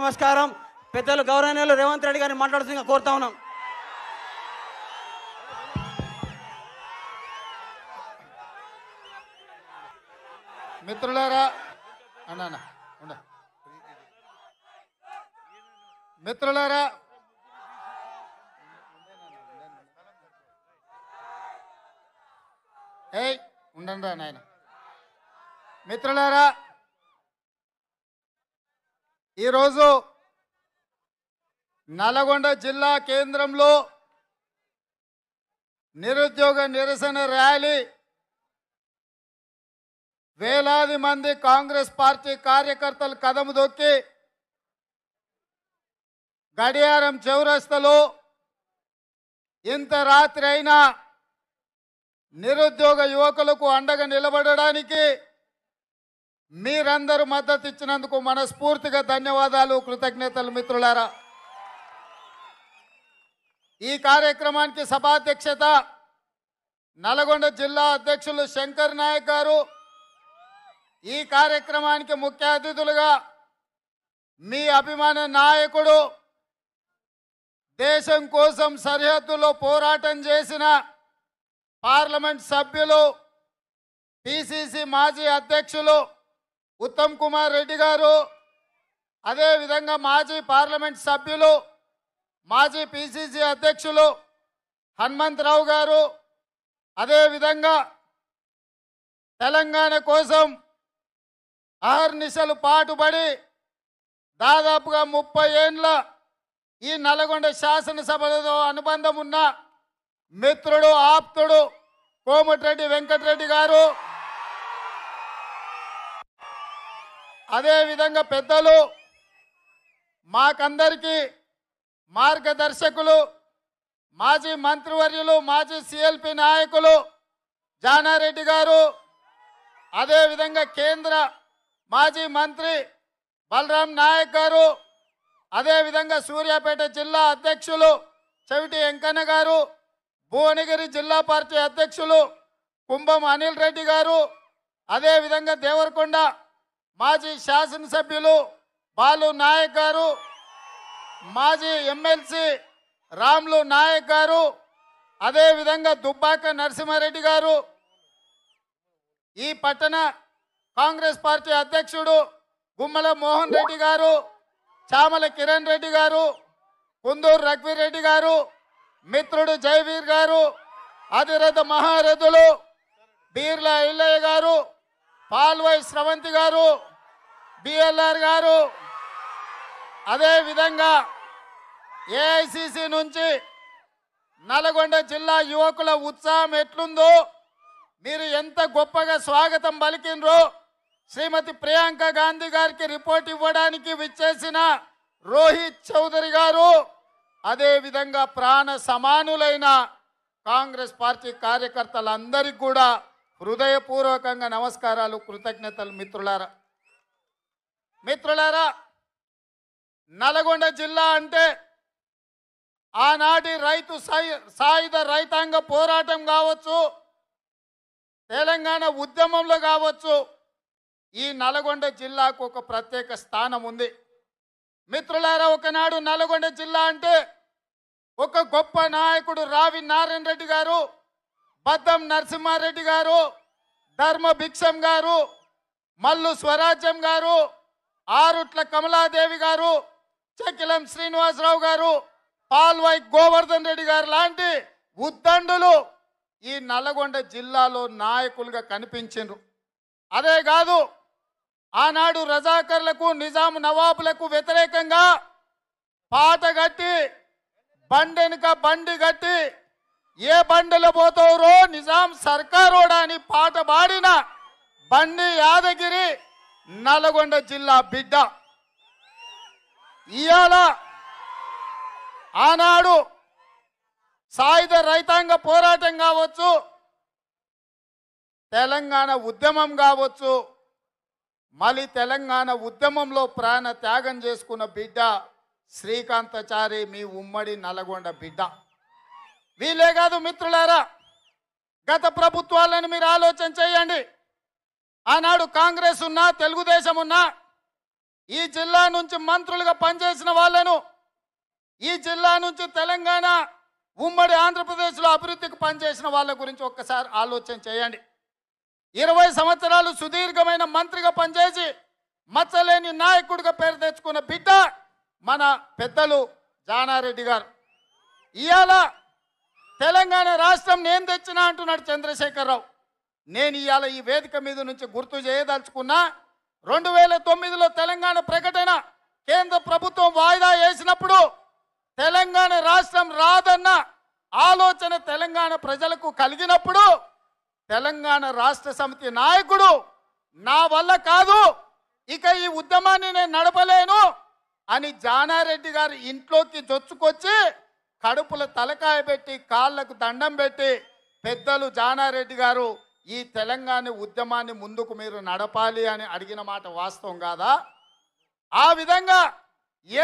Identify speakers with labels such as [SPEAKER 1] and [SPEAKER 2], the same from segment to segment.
[SPEAKER 1] నమస్కారం పెద్దలు గౌరవనీయులు రేవంత్ రెడ్డి గారిని మాట్లాడుతున్నా కోరుతా ఉన్నాం మిత్రులారా అన్నా ఉండ మిత్రులారా ఏయ్ ఉండండి నాయన మిత్రులారా ఈరోజు నల్గొండ జిల్లా కేంద్రంలో నిరుద్యోగ నిరసన ర్యాలీ వేలాది మంది కాంగ్రెస్ పార్టీ కార్యకర్తలు కదము దొక్కి గడియారం చౌరస్తలు ఇంత రాత్రి అయినా నిరుద్యోగ యువకులకు అండగా నిలబడడానికి మీరందరూ మద్దతు ఇచ్చినందుకు మనస్ఫూర్తిగా ధన్యవాదాలు కృతజ్ఞతలు మిత్రులారా ఈ కార్యక్రమానికి సభాధ్యక్షత నల్గొండ జిల్లా అధ్యక్షులు శంకర్ నాయక్ గారు ఈ కార్యక్రమానికి ముఖ్య అతిథులుగా మీ అభిమాన నాయకుడు దేశం కోసం సరిహద్దులో పోరాటం చేసిన పార్లమెంట్ సభ్యులు పిసిసి మాజీ అధ్యక్షులు ఉత్తమ్ కుమార్ రెడ్డి గారు అదేవిధంగా మాజీ పార్లమెంట్ సభ్యులు మాజీ పిసిసి అధ్యక్షులు హనుమంతరావు గారు అదేవిధంగా తెలంగాణ కోసం అహర్నిశలు పాటుపడి దాదాపుగా ముప్పై ఏండ్ల ఈ నల్గొండ శాసనసభతో అనుబంధం ఉన్న మిత్రుడు ఆప్తుడు కోమటిరెడ్డి వెంకటరెడ్డి గారు అదేవిధంగా పెద్దలు మాకందరికీ మార్గదర్శకులు మాజీ మంత్రివర్యులు మాజీ సిఎల్పి నాయకులు జానారెడ్డి గారు అదేవిధంగా కేంద్ర మాజీ మంత్రి బలరాం నాయక్ గారు అదేవిధంగా సూర్యాపేట జిల్లా అధ్యక్షులు చెవిటి వెంకన్న గారు భువనగిరి జిల్లా పార్టీ అధ్యక్షులు కుంభం అనిల్ రెడ్డి గారు అదేవిధంగా దేవరకొండ మాజీ శాసనసభ్యులు బాలు నాయక్ గారు మాజీ ఎమ్మెల్సీ రామ్లు నాయక్ గారు అదేవిధంగా దుబ్బాక నరసింహారెడ్డి గారు ఈ పట్టణ కాంగ్రెస్ పార్టీ అధ్యక్షుడు గుమ్మల మోహన్ రెడ్డి గారు చామల కిరణ్ రెడ్డి గారు కుందూరు రఘువీరెడ్డి గారు మిత్రుడు జయవీర్ గారు అధిరథ మహారథులు బీర్ల ఇల్లయ్య గారు పాల్వై స్రవంతి గారు బిఎల్ఆర్ గారు అదేవిధంగా ఏఐసిసి నుంచి నల్గొండ జిల్లా యువకుల ఉత్సాహం ఎట్లుందో మీరు ఎంత గొప్పగా స్వాగతం పలికినరో శ్రీమతి ప్రియాంక గాంధీ గారికి రిపోర్ట్ ఇవ్వడానికి విచ్చేసిన రోహిత్ చౌదరి గారు అదేవిధంగా ప్రాణ సమానులైన కాంగ్రెస్ పార్టీ కార్యకర్తలందరికీ కూడా హృదయపూర్వకంగా నమస్కారాలు కృతజ్ఞతలు మిత్రులారా మిత్రులారా నల్గొండ జిల్లా అంటే ఆనాటి రైతు సాయుధ రైతాంగ పోరాటం కావచ్చు తెలంగాణ ఉద్యమంలో కావచ్చు ఈ నల్గొండ జిల్లాకు ఒక ప్రత్యేక స్థానం ఉంది మిత్రులారా ఒకనాడు నల్గొండ జిల్లా అంటే ఒక గొప్ప నాయకుడు రావి నారాయణ రెడ్డి గారు బద్దం నరసింహారెడ్డి గారు ధర్మ భిక్షం గారు మల్లు స్వరాజ్యం గారు ఆరుట్ల కమలాదేవి గారు చకిలం శ్రీనివాసరావు గారు పాల్వాయి గోవర్ధన్ రెడ్డి గారు లాంటి ఉద్దండులు ఈ నల్లగొండ జిల్లాలో నాయకులుగా కనిపించిండ్రు అదే కాదు ఆనాడు రజాకర్లకు నిజాం నవాబులకు వ్యతిరేకంగా పాట కట్టి బండెనుక బండి కట్టి ఏ బండిలో పోతారో నిజాం సర్కారోడా అని పాట పాడిన బండి యాదగిరి నల్గొండ జిల్లా బిడ్డ ఇవాళ ఆనాడు సాయుధ రైతాంగ పోరాటం కావచ్చు తెలంగాణ ఉద్యమం కావచ్చు మళ్ళీ తెలంగాణ ఉద్యమంలో ప్రాణ త్యాగం చేసుకున్న బిడ్డ శ్రీకాంతచారి మీ ఉమ్మడి నల్గొండ బిడ్డ వీలే కాదు మిత్రులారా గత ప్రభుత్వాలను మీరు ఆలోచన చేయండి ఆనాడు కాంగ్రెస్ ఉన్నా తెలుగుదేశం ఉన్నా ఈ జిల్లా నుంచి మంత్రులుగా పనిచేసిన వాళ్ళను ఈ జిల్లా నుంచి తెలంగాణ ఉమ్మడి ఆంధ్రప్రదేశ్లో అభివృద్ధికి పనిచేసిన వాళ్ళ గురించి ఒక్కసారి ఆలోచన చేయండి ఇరవై సంవత్సరాలు సుదీర్ఘమైన మంత్రిగా పనిచేసి మచ్చలేని నాయకుడిగా పేరు తెచ్చుకున్న బిడ్డ మన పెద్దలు జానారెడ్డి గారు ఇవాళ తెలంగాణ రాష్ట్రం నేను తెచ్చినా అంటున్నాడు చంద్రశేఖరరావు నేను ఇవాళ ఈ వేదిక మీద నుంచి గుర్తు చేయదలుచుకున్నా రెండు వేల తొమ్మిదిలో తెలంగాణ ప్రకటన కేంద్ర ప్రభుత్వం వాయిదా వేసినప్పుడు తెలంగాణ రాష్ట్రం రాదన్న ఆలోచన తెలంగాణ ప్రజలకు కలిగినప్పుడు తెలంగాణ రాష్ట్ర సమితి నాయకుడు నా వల్ల కాదు ఇక ఈ ఉద్యమాన్ని నేను నడపలేను అని జానారెడ్డి గారు ఇంట్లోకి జొచ్చుకొచ్చి కడుపుల తలకాయ పెట్టి కాళ్లకు దండం పెట్టి పెద్దలు జానారెడ్డి గారు ఈ తెలంగాణ ఉద్యమాన్ని ముందుకు మీరు నడపాలి అని అడిగిన మాట వాస్తవం కాదా ఆ విధంగా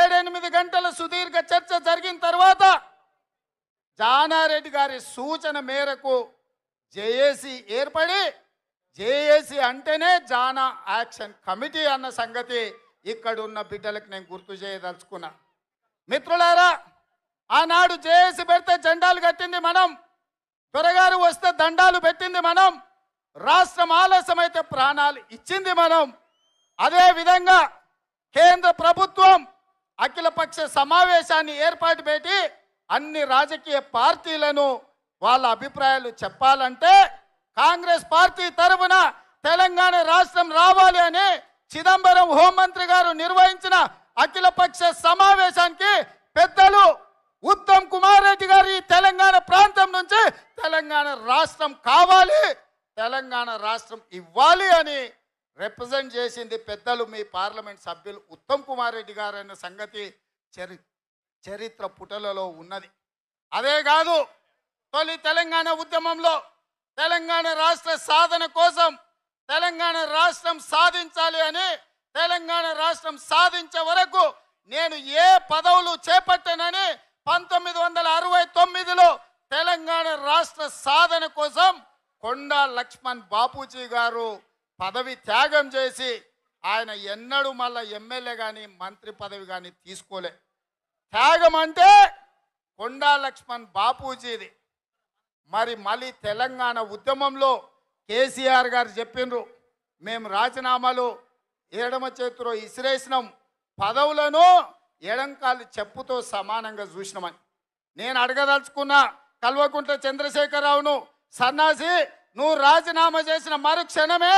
[SPEAKER 1] ఏడెనిమిది గంటల సుదీర్ఘ చర్చ జరిగిన తర్వాత జానారెడ్డి గారి సూచన మేరకు జేఏసీ ఏర్పడి జేఏసీ అంటేనే జానా యాక్షన్ కమిటీ అన్న సంగతి ఇక్కడ ఉన్న బిడ్డలకు నేను గుర్తు చేయదలుచుకున్నా మిత్రులారా ఆనాడు జేఏసీ పెడితే జెండాలు కట్టింది మనం త్వరగారు వస్తే దండాలు పెట్టింది మనం రాష్ట్రం ఆలస్యమైతే ప్రాణాలు ఇచ్చింది మనం అదే విధంగా కేంద్ర ప్రభుత్వం అఖిలపక్ష సమావేశాన్ని ఏర్పాటు పెట్టి అన్ని రాజకీయ పార్టీలను వాళ్ళ అభిప్రాయాలు చెప్పాలంటే కాంగ్రెస్ పార్టీ తరఫున తెలంగాణ రాష్ట్రం రావాలి అని చిదంబరం హోంమంత్రి గారు నిర్వహించిన అఖిలపక్ష సమావేశానికి పెద్దలు ఉత్తమ్ కుమార్ రెడ్డి గారు ఈ తెలంగాణ ప్రాంతం నుంచి తెలంగాణ రాష్ట్రం కావాలి తెలంగాణ రాష్ట్రం ఇవ్వాలి అని రిప్రజెంట్ చేసింది పెద్దలు మీ పార్లమెంట్ సభ్యులు ఉత్తమ్ కుమార్ రెడ్డి గారు అనే సంగతి చరి చరిత్ర పుటలలో ఉన్నది అదే కాదు తొలి తెలంగాణ ఉద్యమంలో తెలంగాణ రాష్ట్ర సాధన కోసం తెలంగాణ రాష్ట్రం సాధించాలి అని తెలంగాణ రాష్ట్రం సాధించే వరకు నేను ఏ పదవులు చేపట్టానని పంతొమ్మిది వందల అరవై తొమ్మిదిలో తెలంగాణ రాష్ట్ర సాధన కోసం కొండా లక్ష్మణ్ బాపూజీ గారు పదవి త్యాగం చేసి ఆయన ఎన్నడూ మళ్ళీ ఎమ్మెల్యే కానీ మంత్రి పదవి కానీ తీసుకోలే త్యాగం అంటే కొండా లక్ష్మణ్ బాపూజీది మరి మళ్ళీ తెలంగాణ ఉద్యమంలో కేసీఆర్ గారు చెప్పిండ్రు మేము రాజీనామాలు ఏడమ చేతిలో ఇసిరేసినాం పదవులను ఎడంకాలు చెప్పుతో సమానంగా చూసినామని నేను అడగదలుచుకున్న కల్వకుంట్ల చంద్రశేఖరరావును సన్నాసి నువ్వు రాజీనామా చేసిన మరుక్షణమే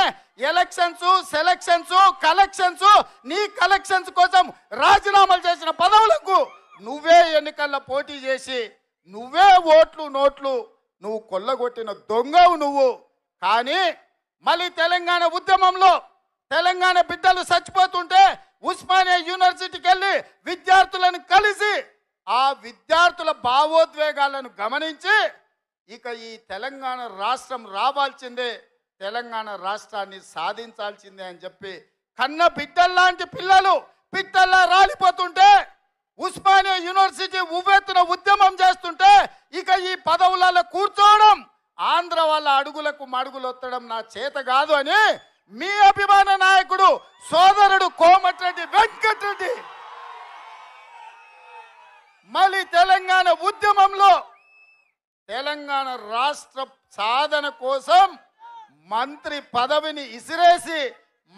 [SPEAKER 1] ఎలక్షన్స్ సెలక్షన్స్ కలెక్షన్స్ నీ కలెక్షన్స్ కోసం రాజీనామాలు చేసిన పదవులకు నువ్వే ఎన్నికల్లో పోటీ చేసి నువ్వే ఓట్లు నోట్లు నువ్వు కొల్లగొట్టిన దొంగవు నువ్వు కానీ మళ్ళీ తెలంగాణ ఉద్యమంలో తెలంగాణ బిడ్డలు చచ్చిపోతుంటే ఉస్మానియా యూనివర్సిటీకి వెళ్ళి విద్యార్థులను కలిసి ఆ విద్యార్థుల భావోద్వేగాలను గమనించి ఇక ఈ తెలంగాణ రాష్ట్రం రావాల్సిందే తెలంగాణ రాష్ట్రాన్ని సాధించాల్సిందే అని చెప్పి కన్న బిడ్డల్లాంటి పిల్లలు పిట్టల్లా రాలిపోతుంటే ఉస్మానియా యూనివర్సిటీ ఉవ్వెత్తున ఉద్యమం చేస్తుంటే ఇక ఈ పదవులలో కూర్చోవడం ఆంధ్ర వాళ్ళ అడుగులకు మడుగులు ఒత్తడం నా చేత కాదు అని మీ అభిమాన నాయకుడు సోదరుడు కోమటిరెడ్డి వెంకటరెడ్డి మళ్ళీ తెలంగాణ ఉద్యమంలో తెలంగాణ రాష్ట్ర సాధన కోసం మంత్రి పదవిని ఇసిరేసి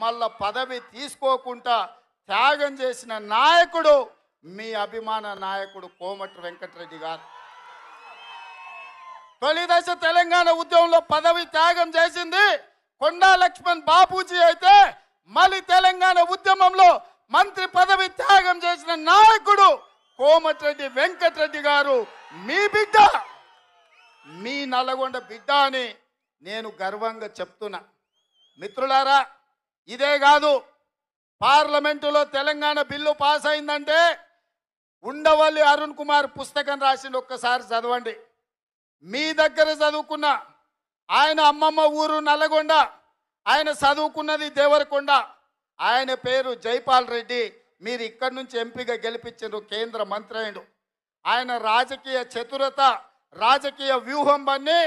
[SPEAKER 1] మళ్ళ పదవి తీసుకోకుండా త్యాగం చేసిన నాయకుడు మీ అభిమాన నాయకుడు కోమటి వెంకటరెడ్డి గారు తొలిదశ తెలంగాణ ఉద్యమంలో పదవి త్యాగం చేసింది కొండా లక్ష్మణ్ బాపూజీ అయితే మళ్ళీ తెలంగాణ ఉద్యమంలో మంత్రి పదవి త్యాగం చేసిన నాయకుడు కోమటిరెడ్డి వెంకటరెడ్డి గారు మీ బిడ్డ మీ నల్లగొండ బిడ్డ అని నేను గర్వంగా చెప్తున్నా మిత్రులారా ఇదే కాదు పార్లమెంటులో తెలంగాణ బిల్లు పాస్ అయిందంటే ఉండవల్లి అరుణ్ కుమార్ పుస్తకం రాసింది ఒక్కసారి చదవండి మీ దగ్గర చదువుకున్న ఆయన అమ్మమ్మ ఊరు నల్లగొండ ఆయన చదువుకున్నది దేవరకొండ ఆయన పేరు జైపాల్ రెడ్డి మీరు ఇక్కడి నుంచి ఎంపీగా గెలిపించారు కేంద్ర మంత్రి ఆయన రాజకీయ చతురత రాజకీయ వ్యూహం అన్ని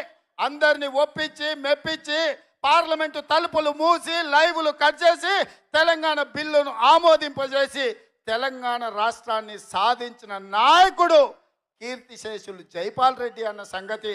[SPEAKER 1] అందరిని ఒప్పించి మెప్పించి పార్లమెంటు తలుపులు మూసి లైవ్లు కట్ చేసి తెలంగాణ బిల్లును ఆమోదింపజేసి తెలంగాణ రాష్ట్రాన్ని సాధించిన నాయకుడు కీర్తిశేషులు జైపాల్ రెడ్డి అన్న సంగతి